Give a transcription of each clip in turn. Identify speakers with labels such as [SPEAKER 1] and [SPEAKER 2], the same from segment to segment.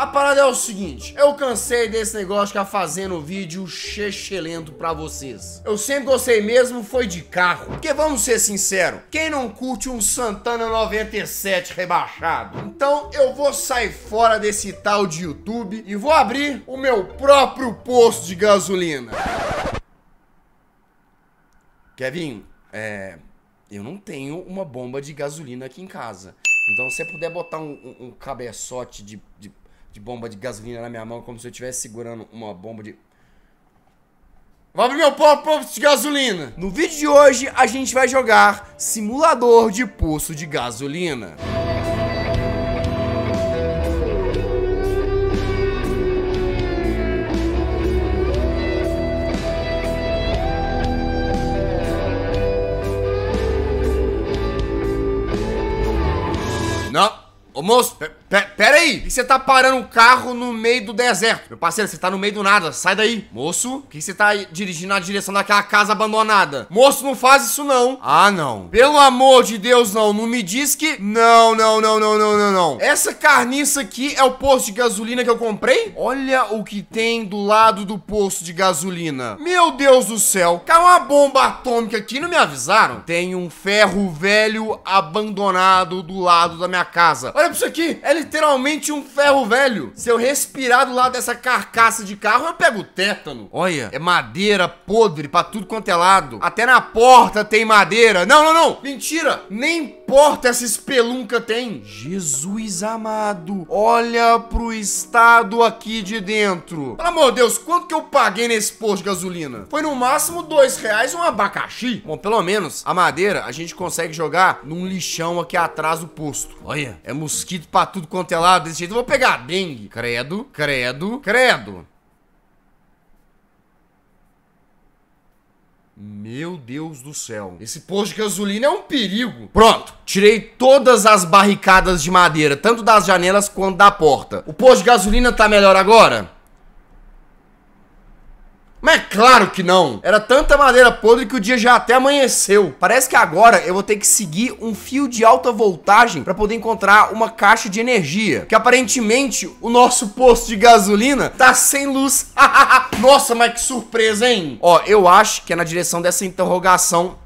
[SPEAKER 1] A parada é o seguinte, eu cansei desse negócio de ficar fazendo vídeo chechelento pra vocês. Eu sempre gostei mesmo foi de carro, porque vamos ser sinceros, quem não curte um Santana 97 rebaixado? Então eu vou sair fora desse tal de YouTube e vou abrir o meu próprio posto de gasolina. Kevin, é... Eu não tenho uma bomba de gasolina aqui em casa. Então, se você puder botar um, um, um cabeçote de, de de bomba de gasolina na minha mão, como se eu estivesse segurando uma bomba de. Vai abrir meu pop de gasolina! No vídeo de hoje, a gente vai jogar simulador de poço de gasolina. Não! almoço. Pera aí, e você tá parando o carro no meio do deserto? Meu parceiro, você tá no meio do nada, sai daí. Moço, por que você tá dirigindo na direção daquela casa abandonada? Moço, não faz isso não. Ah, não. Pelo amor de Deus, não. Não me diz que... Não, não, não, não, não, não, não. Essa carniça aqui é o posto de gasolina que eu comprei? Olha o que tem do lado do posto de gasolina. Meu Deus do céu, caiu uma bomba atômica aqui, não me avisaram? Tem um ferro velho abandonado do lado da minha casa. Olha pra isso aqui, é literalmente um ferro velho. Se eu respirar do lado dessa carcaça de carro, eu pego tétano. Olha, é madeira podre pra tudo quanto é lado. Até na porta tem madeira. Não, não, não. Mentira. Nem importa essa espelunca tem. Jesus amado, olha pro estado aqui de dentro. Pelo amor de Deus, quanto que eu paguei nesse posto de gasolina? Foi no máximo dois reais um abacaxi. Bom, pelo menos a madeira a gente consegue jogar num lixão aqui atrás do posto. Olha, é mosquito pra tudo quanto é lado desse jeito. Eu vou pegar dengue. Credo, credo, credo. Meu Deus do céu. Esse posto de gasolina é um perigo. Pronto, tirei todas as barricadas de madeira, tanto das janelas quanto da porta. O posto de gasolina tá melhor agora? Mas é claro que não. Era tanta madeira podre que o dia já até amanheceu. Parece que agora eu vou ter que seguir um fio de alta voltagem para poder encontrar uma caixa de energia. Que aparentemente o nosso posto de gasolina tá sem luz. Nossa, mas que surpresa, hein? Ó, eu acho que é na direção dessa interrogação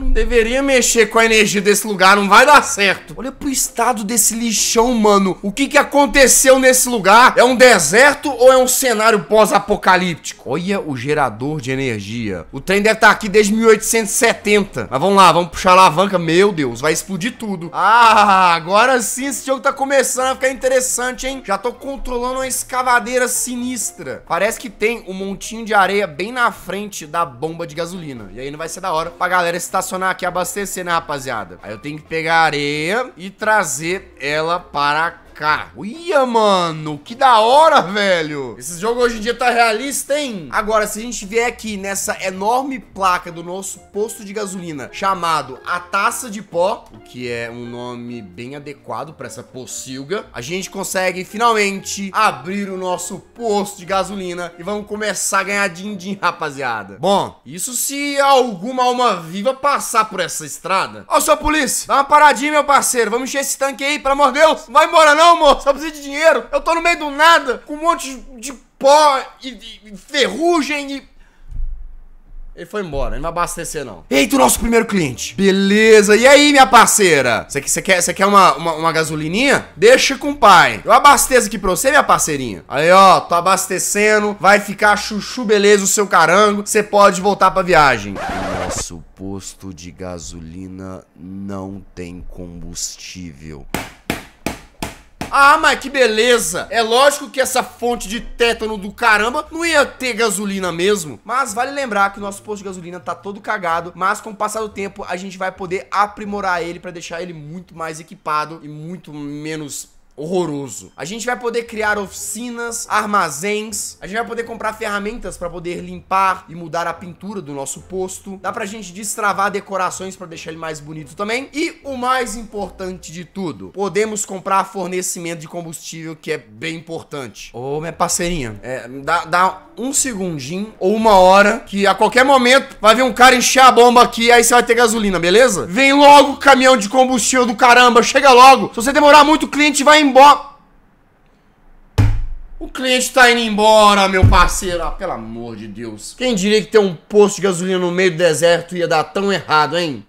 [SPEAKER 1] eu não deveria mexer com a energia desse lugar, não vai dar certo. Olha pro estado desse lixão, mano. O que que aconteceu nesse lugar? É um deserto ou é um cenário pós-apocalíptico? Olha o gerador de energia. O trem deve estar tá aqui desde 1870. Mas vamos lá, vamos puxar a alavanca. Meu Deus, vai explodir tudo. Ah, agora sim esse jogo tá começando a ficar interessante, hein? Já tô controlando uma escavadeira sinistra. Parece que tem um montinho de areia bem na frente da bomba de gasolina. E aí não vai ser da hora pra galera estacionar estacionar aqui abastecer, né, rapaziada? Aí eu tenho que pegar a areia e trazer ela para Cara, uia, mano, que da hora, velho. Esse jogo hoje em dia tá realista, hein? Agora, se a gente vier aqui nessa enorme placa do nosso posto de gasolina, chamado A Taça de Pó, o que é um nome bem adequado pra essa pocilga, a gente consegue finalmente abrir o nosso posto de gasolina e vamos começar a ganhar din-din, rapaziada. Bom, isso se alguma alma viva passar por essa estrada. Ó, sua polícia, dá uma paradinha, meu parceiro. Vamos encher esse tanque aí, pelo amor de Deus. Não vai embora, não não, moço, só precisa de dinheiro. Eu tô no meio do nada, com um monte de pó e, e ferrugem e. Ele foi embora, ele não vai abastecer, não. Eita, o nosso primeiro cliente. Beleza, e aí, minha parceira? Você quer, cê quer uma, uma, uma, gasolininha? Deixa com o pai. Eu abasteço aqui pra você, minha parceirinha. Aí, ó, tô abastecendo. Vai ficar chuchu beleza o seu carango. Você pode voltar pra viagem. Nosso posto de gasolina não tem combustível. Ah, mas que beleza. É lógico que essa fonte de tétano do caramba não ia ter gasolina mesmo. Mas vale lembrar que o nosso posto de gasolina tá todo cagado, mas com o passar do tempo a gente vai poder aprimorar ele para deixar ele muito mais equipado e muito menos horroroso. A gente vai poder criar oficinas, armazéns, a gente vai poder comprar ferramentas para poder limpar e mudar a pintura do nosso posto. Dá pra gente destravar decorações para deixar ele mais bonito também. E o mais importante de tudo, podemos comprar fornecimento de combustível, que é bem importante. Ô, minha parceirinha, é, dá, dá um segundinho ou uma hora que a qualquer momento vai vir um cara encher a bomba aqui, aí você vai ter gasolina, beleza? Vem logo, caminhão de combustível do caramba, chega logo. Se você demorar muito, o cliente vai embora embora. O cliente tá indo embora, meu parceiro. Ah, pelo amor de Deus. Quem diria que ter um posto de gasolina no meio do deserto ia dar tão errado, hein?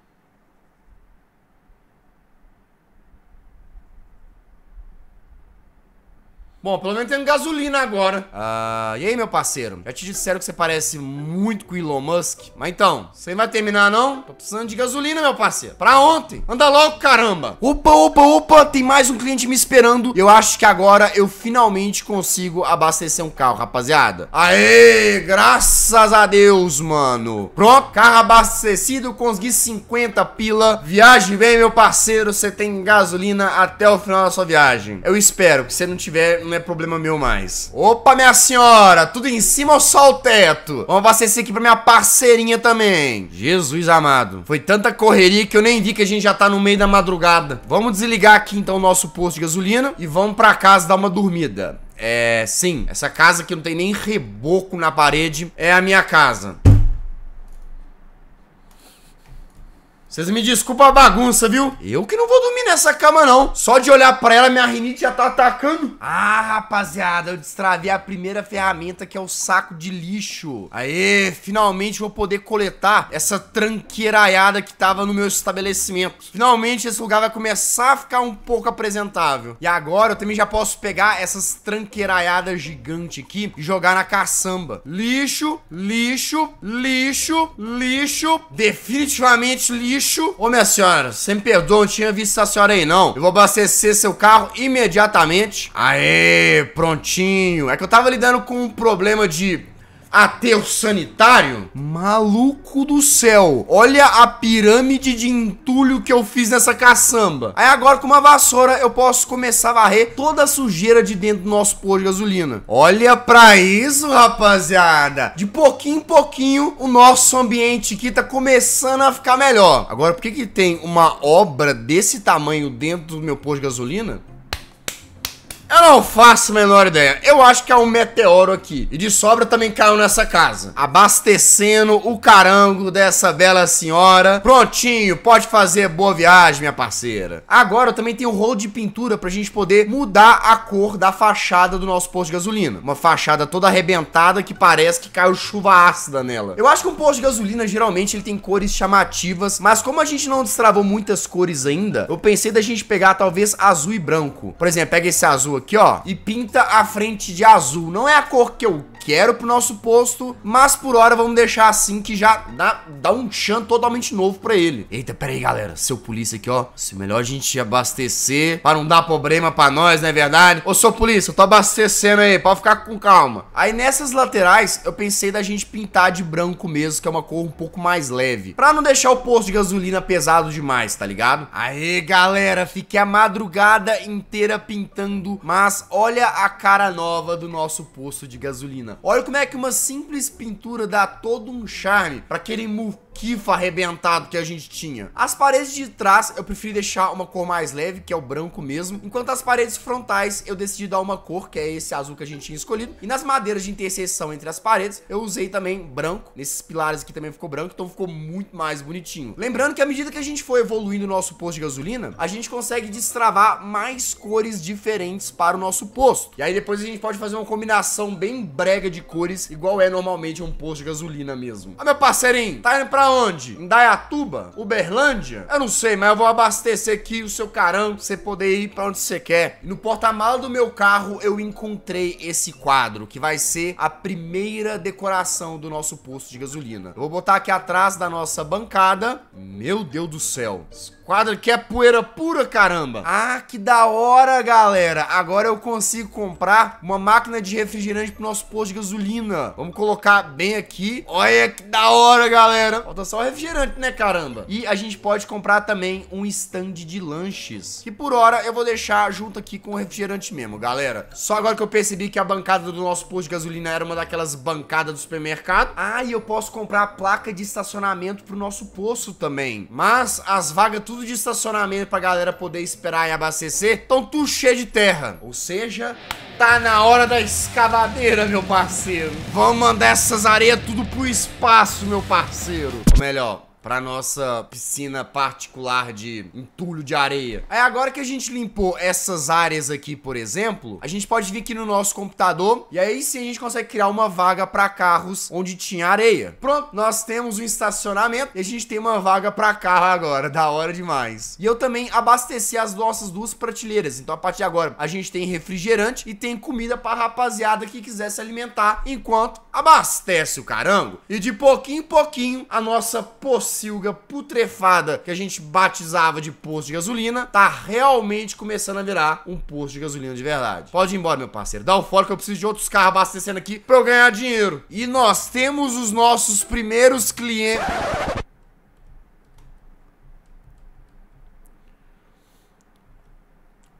[SPEAKER 1] Bom, pelo menos tem gasolina agora. Ah, e aí, meu parceiro? Já te disseram que você parece muito com o Elon Musk? Mas então, você vai terminar, não? Tô precisando de gasolina, meu parceiro. Pra ontem. Anda logo, caramba. Opa, opa, opa. Tem mais um cliente me esperando. Eu acho que agora eu finalmente consigo abastecer um carro, rapaziada. Aê, graças a Deus, mano. Pronto, carro abastecido. Consegui 50 pila. Viagem bem, meu parceiro. Você tem gasolina até o final da sua viagem. Eu espero que você não tiver não é problema meu mais. Opa, minha senhora, tudo em cima ou só o teto? Vamos abastecer aqui pra minha parceirinha também. Jesus amado, foi tanta correria que eu nem vi que a gente já tá no meio da madrugada. Vamos desligar aqui então o nosso posto de gasolina e vamos pra casa dar uma dormida. É, sim, essa casa que não tem nem reboco na parede é a minha casa. Vocês me desculpam a bagunça, viu? Eu que não vou dormir nessa cama, não. Só de olhar pra ela, minha rinite já tá atacando. Ah, rapaziada, eu destravei a primeira ferramenta, que é o saco de lixo. Aê, finalmente vou poder coletar essa tranqueiraiada que tava no meu estabelecimento. Finalmente esse lugar vai começar a ficar um pouco apresentável. E agora eu também já posso pegar essas tranqueiraiadas gigantes aqui e jogar na caçamba. Lixo, lixo, lixo, lixo, definitivamente lixo lixo. Ô, minha senhora, você me perdoa, não tinha visto essa senhora aí, não. Eu vou abastecer seu carro imediatamente. Aê, prontinho. É que eu tava lidando com um problema de aterro sanitário? Maluco do céu. Olha a pirâmide de entulho que eu fiz nessa caçamba. Aí agora com uma vassoura eu posso começar a varrer toda a sujeira de dentro do nosso pôr de gasolina. Olha pra isso, rapaziada. De pouquinho em pouquinho o nosso ambiente aqui tá começando a ficar melhor. Agora, por que que tem uma obra desse tamanho dentro do meu pôr de gasolina? Eu não faço a menor ideia. Eu acho que é um meteoro aqui. E de sobra também caiu nessa casa. Abastecendo o carango dessa bela senhora. Prontinho, pode fazer boa viagem, minha parceira. Agora também tem o um rolo de pintura pra gente poder mudar a cor da fachada do nosso posto de gasolina. Uma fachada toda arrebentada que parece que caiu chuva ácida nela. Eu acho que um posto de gasolina geralmente ele tem cores chamativas, mas como a gente não destravou muitas cores ainda, eu pensei da gente pegar talvez azul e branco. Por exemplo, pega esse azul aqui Aqui, ó. E pinta a frente de azul. Não é a cor que eu quero pro nosso posto, mas por hora vamos deixar assim que já dá, dá um tchan totalmente novo pra ele. Eita, pera aí, galera. Seu polícia aqui, ó. Se melhor a gente abastecer pra não dar problema pra nós, não é verdade? Ô, seu polícia, eu tô abastecendo aí. Pode ficar com calma. Aí nessas laterais, eu pensei da gente pintar de branco mesmo, que é uma cor um pouco mais leve. Pra não deixar o posto de gasolina pesado demais, tá ligado? Aí, galera, fiquei a madrugada inteira pintando mais mas olha a cara nova do nosso posto de gasolina. Olha como é que uma simples pintura dá todo um charme para aquele muco kifa arrebentado que a gente tinha. As paredes de trás eu preferi deixar uma cor mais leve, que é o branco mesmo, enquanto as paredes frontais eu decidi dar uma cor, que é esse azul que a gente tinha escolhido, e nas madeiras de interseção entre as paredes eu usei também branco, nesses pilares aqui também ficou branco, então ficou muito mais bonitinho. Lembrando que à medida que a gente foi evoluindo o nosso posto de gasolina, a gente consegue destravar mais cores diferentes para o nosso posto, e aí depois a gente pode fazer uma combinação bem brega de cores, igual é normalmente um posto de gasolina mesmo. Ah, meu parceirinho, tá indo pra pra onde? Indaiatuba? Uberlândia? Eu não sei, mas eu vou abastecer aqui o seu carão pra você poder ir pra onde você quer. E no porta-mala do meu carro eu encontrei esse quadro, que vai ser a primeira decoração do nosso posto de gasolina. Eu vou botar aqui atrás da nossa bancada. Meu Deus do céu. Esse quadro que é poeira pura, caramba. Ah, que da hora, galera. Agora eu consigo comprar uma máquina de refrigerante pro nosso posto de gasolina. Vamos colocar bem aqui. Olha que da hora, galera. Falta só o refrigerante, né, caramba? E a gente pode comprar também um stand de lanches, que por hora eu vou deixar junto aqui com o refrigerante mesmo, galera. Só agora que eu percebi que a bancada do nosso posto de gasolina era uma daquelas bancadas do supermercado. Ah, e eu posso comprar a placa de estacionamento pro nosso posto também. Mas as vagas tudo de estacionamento pra galera poder esperar e abastecer, estão tudo cheio de terra. Ou seja, tá na hora da escavadeira, meu parceiro. Vamos mandar essas areias tudo pro espaço, meu parceiro ou melhor, pra nossa piscina particular de entulho de areia. Aí é, agora que a gente limpou essas áreas aqui, por exemplo, a gente pode vir aqui no nosso computador e aí sim a gente consegue criar uma vaga para carros onde tinha areia. Pronto, nós temos um estacionamento e a gente tem uma vaga para carro agora, da hora demais. E eu também abasteci as nossas duas prateleiras, então a partir de agora a gente tem refrigerante e tem comida para rapaziada que quiser se alimentar enquanto abastece o carango. E de pouquinho em pouquinho a nossa poção pocilga putrefada que a gente batizava de posto de gasolina, tá realmente começando a virar um posto de gasolina de verdade. Pode ir embora, meu parceiro. Dá o fora que eu preciso de outros carros abastecendo aqui pra eu ganhar dinheiro. E nós temos os nossos primeiros clientes...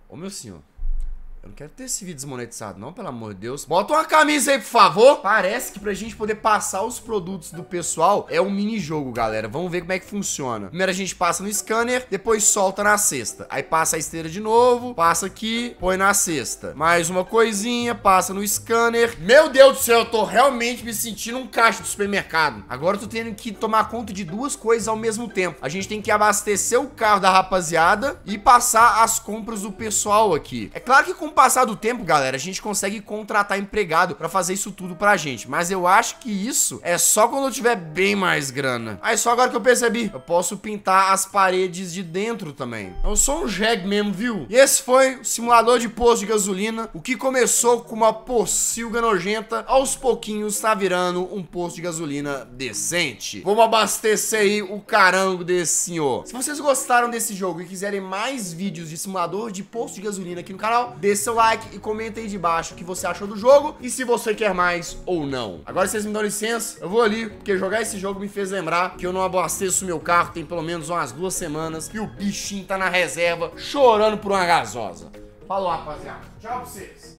[SPEAKER 1] Ô meu senhor, eu não quero ter esse vídeo desmonetizado, não, pelo amor de Deus. Bota uma camisa aí, por favor. Parece que pra gente poder passar os produtos do pessoal é um mini-jogo, galera. Vamos ver como é que funciona. Primeiro a gente passa no scanner, depois solta na cesta. Aí passa a esteira de novo, passa aqui, põe na cesta. Mais uma coisinha, passa no scanner. Meu Deus do céu, eu tô realmente me sentindo um caixa do supermercado. Agora eu tô tendo que tomar conta de duas coisas ao mesmo tempo. A gente tem que abastecer o carro da rapaziada e passar as compras do pessoal aqui. É claro que com o passar do tempo, galera, a gente consegue contratar empregado pra fazer isso tudo pra gente. Mas eu acho que isso é só quando eu tiver bem mais grana. Aí só agora que eu percebi, eu posso pintar as paredes de dentro também. Eu é sou um jegue mesmo, viu? E esse foi o simulador de posto de gasolina, o que começou com uma porcilga nojenta, aos pouquinhos tá virando um posto de gasolina decente. Vamos abastecer aí o carango desse senhor. Se vocês gostaram desse jogo e quiserem mais vídeos de simulador de posto de gasolina aqui no canal, desse seu like e comenta aí de baixo o que você achou do jogo e se você quer mais ou não. Agora vocês me dão licença, eu vou ali, porque jogar esse jogo me fez lembrar que eu não abasteço meu carro tem pelo menos umas duas semanas e o bichinho tá na reserva chorando por uma gasosa. Falou, rapaziada. Tchau pra vocês.